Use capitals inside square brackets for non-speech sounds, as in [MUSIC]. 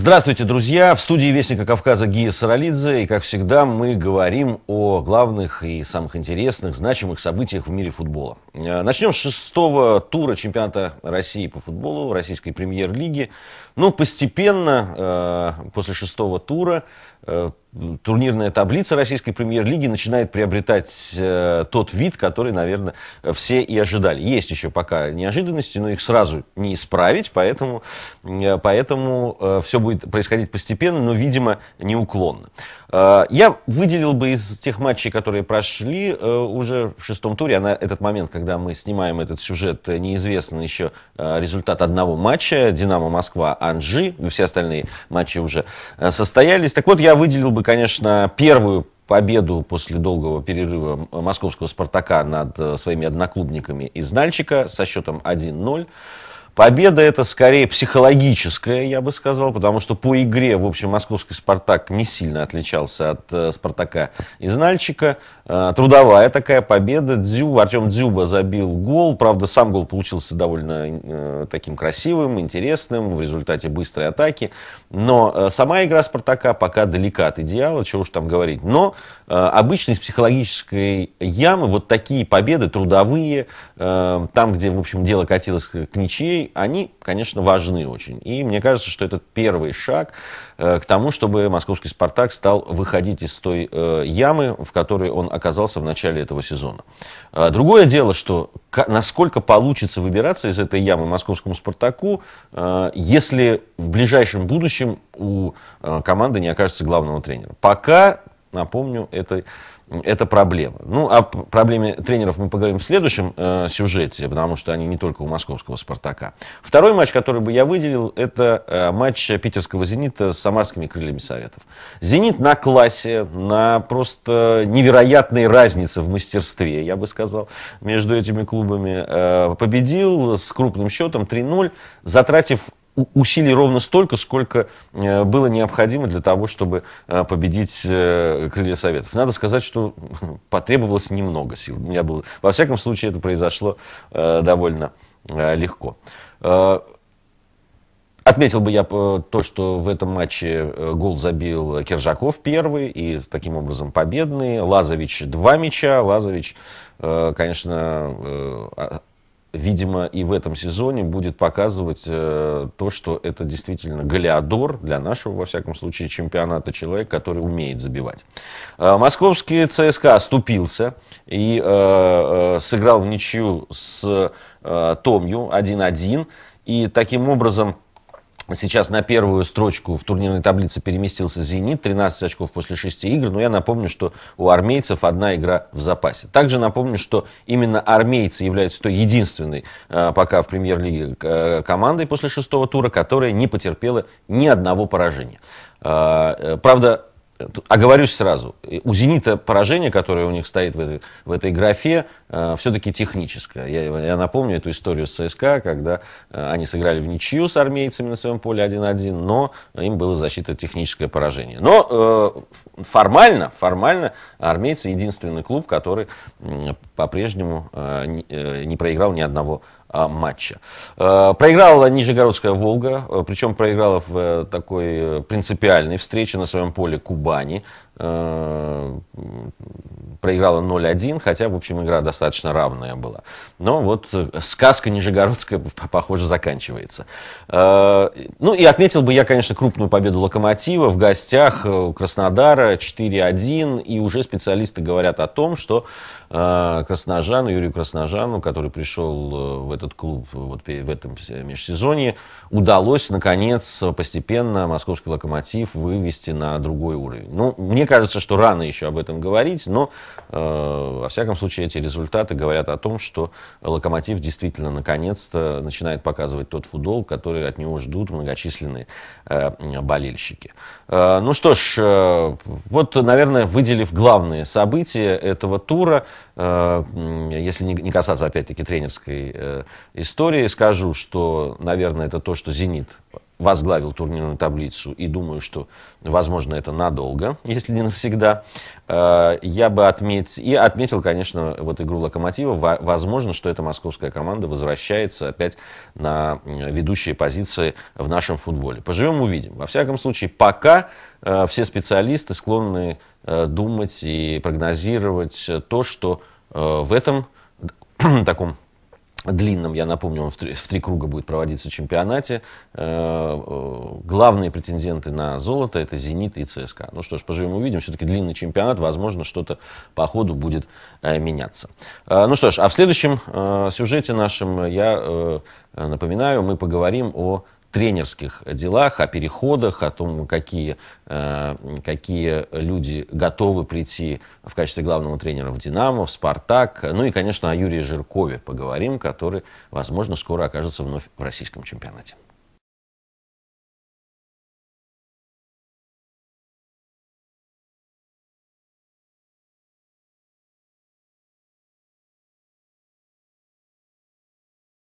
Здравствуйте, друзья! В студии Вестника Кавказа Гия Саралидзе. И, как всегда, мы говорим о главных и самых интересных, значимых событиях в мире футбола. Э, начнем с шестого тура чемпионата России по футболу, российской премьер-лиги. Ну, постепенно, э, после шестого тура, э, турнирная таблица российской премьер-лиги начинает приобретать э, тот вид, который, наверное, все и ожидали. Есть еще пока неожиданности, но их сразу не исправить, поэтому, э, поэтому э, все будет происходить постепенно, но, видимо, неуклонно. Э, я выделил бы из тех матчей, которые прошли э, уже в шестом туре, а на этот момент, когда мы снимаем этот сюжет, неизвестен еще э, результат одного матча, Динамо Москва, Анжи, все остальные матчи уже э, состоялись. Так вот, я выделил бы бы, конечно, первую победу после долгого перерыва московского «Спартака» над э, своими одноклубниками из Нальчика со счетом 1-0. Победа это скорее психологическая, я бы сказал, потому что по игре, в общем, московский «Спартак» не сильно отличался от э, «Спартака» из Нальчика. Э, трудовая такая победа. Дзю Артем Дзюба забил гол. Правда, сам гол получился довольно э, таким красивым, интересным, в результате быстрой атаки. Но э, сама игра «Спартака» пока далека от идеала, чего уж там говорить. Но э, обычно из психологической ямы вот такие победы трудовые, э, там, где, в общем, дело катилось к ничьей, они, конечно, важны очень. И мне кажется, что это первый шаг э, к тому, чтобы московский «Спартак» стал выходить из той э, ямы, в которой он оказался в начале этого сезона. А другое дело, что насколько получится выбираться из этой ямы московскому «Спартаку», э, если в ближайшем будущем у команды не окажется главного тренера. Пока, напомню, это это проблема. Ну, о проблеме тренеров мы поговорим в следующем э, сюжете, потому что они не только у московского «Спартака». Второй матч, который бы я выделил, это э, матч питерского «Зенита» с самарскими крыльями Советов. «Зенит» на классе, на просто невероятной разнице в мастерстве, я бы сказал, между этими клубами. Э, победил с крупным счетом 3-0, затратив усилий ровно столько, сколько э, было необходимо для того, чтобы э, победить э, крылья Советов. Надо сказать, что [LAUGHS] потребовалось немного сил. У меня было... Во всяком случае, это произошло довольно легко. Отметил бы я то, что в этом матче гол забил Киржаков первый и таким образом победный. Лазович два мяча. Лазович, конечно, а, видимо, и в этом сезоне будет показывать э, то, что это действительно галиадор для нашего, во всяком случае, чемпионата человек, который умеет забивать. Э, московский ЦСКА оступился и э, э сыграл в ничью с э, Томью 1-1. И таким образом Сейчас на первую строчку в турнирной таблице переместился «Зенит», 13 очков после 6 игр, но я напомню, что у армейцев одна игра в запасе. Также напомню, что именно армейцы являются той единственной э, пока в премьер-лиге э, командой после шестого тура, которая не потерпела ни одного поражения. Э, правда, оговорюсь а сразу, у «Зенита» поражение, которое у них стоит в этой, в этой графе, э, все-таки техническое. Я, я напомню эту историю с ЦСКА, когда э, они сыграли в ничью с армейцами на своем поле 1-1, но им было защита техническое поражение. Но э, формально, формально армейцы единственный клуб, который э, по-прежнему э, не, э, не проиграл ни одного а, матча. Э, проиграла Нижегородская «Волга», э, причем проиграла в э, такой принципиальной встрече на своем поле Кубани проиграла 0-1, хотя, в общем, игра достаточно равная была. Но вот э, сказка нижегородская, похоже, заканчивается. Э, ну и отметил бы я, конечно, крупную победу «Локомотива» в гостях э, у Краснодара 4-1. И уже специалисты говорят о том, что Красножану, Юрию Красножану, который пришел в этот клуб вот в этом межсезонье, удалось, наконец, постепенно московский «Локомотив» вывести на другой уровень. Ну, мне кажется, что рано еще об этом говорить, но Э, во всяком случае, эти результаты говорят о том, что «Локомотив» действительно наконец-то начинает показывать тот футбол, который от него ждут многочисленные э, болельщики. Э, ну что ж, вот, наверное, выделив главные события этого тура, если не касаться, опять-таки, тренерской истории, скажу, что, наверное, это то, что «Зенит» возглавил турнирную таблицу и думаю, что, возможно, это надолго, если не навсегда. Э, я бы отметил, и отметил, конечно, вот игру Локомотива. Возможно, что эта московская команда возвращается опять на э, ведущие позиции в нашем футболе. Поживем, увидим. Во всяком случае, пока э, все специалисты склонны думать и прогнозировать то, что в этом [CLEARS THROAT] таком длинном, я напомню, он в три, в три круга будет проводиться в чемпионате. Э, э, главные претенденты на золото это «Зенит» и «ЦСКА». Ну что ж, поживем увидим. Все-таки длинный чемпионат, возможно, что-то по ходу будет э, меняться. Ну что ж, а в следующем сюжете нашем я напоминаю, мы поговорим о тренерских делах, о переходах, о том, какие, э, какие люди готовы прийти в качестве главного тренера в «Динамо», в «Спартак». Ну и, конечно, о Юрии Жиркове поговорим, который, возможно, скоро окажется вновь в российском чемпионате.